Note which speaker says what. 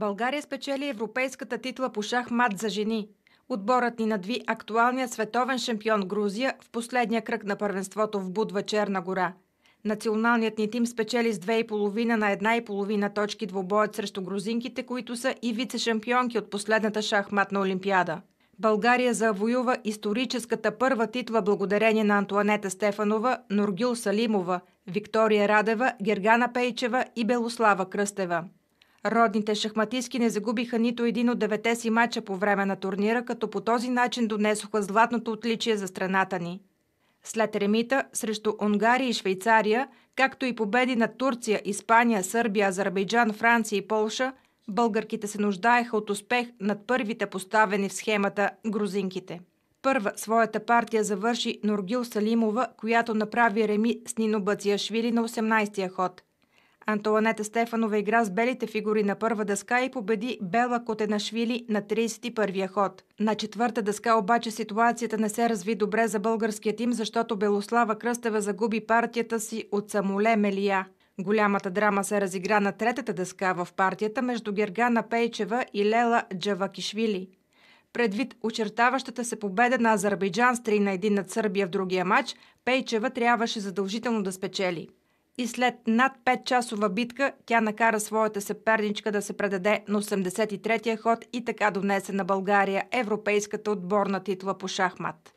Speaker 1: България спечели европейската титла по шахмат за жени. Отборът ни надви актуалният световен шампион Грузия в последния кръг на първенството в Будва Черна гора. Националният ни тим спечели с 2,5 на 1,5 точки двобоят срещу грузинките, които са и вице-шампионки от последната шахматна олимпиада. България завоюва историческата първа титла благодарение на Антуанета Стефанова, Норгил Салимова, Виктория Радева, Гергана Пейчева и Белослава Кръстева. Родните шахматистки не загубиха нито един от девете си мача по време на турнира, като по този начин донесоха златното отличие за страната ни. След ремита срещу Унгария и Швейцария, както и победи на Турция, Испания, Сърбия, Азербайджан, Франция и Полша, българките се нуждаеха от успех над първите поставени в схемата грузинките. Първа своята партия завърши Норгил Салимова, която направи реми с Нино Бацияшвили на 18-я ход – Антуанета Стефанова игра с белите фигури на първа дъска и победи Бела Котенашвили на 31-я ход. На четвърта дъска обаче ситуацията не се разви добре за българския тим, защото Белослава Кръстева загуби партията си от Самоле Мелия. Голямата драма се разигра на третата дъска в партията между Гергана Пейчева и Лела Джавакишвили. Предвид очертаващата се победа на Азербайджан с 3 на 1 над Сърбия в другия матч, Пейчева трябваше задължително да спечели и след над 5-часова битка тя накара своята съперничка да се предаде на 83-я ход и така донесе на България европейската отборна титла по шахмат.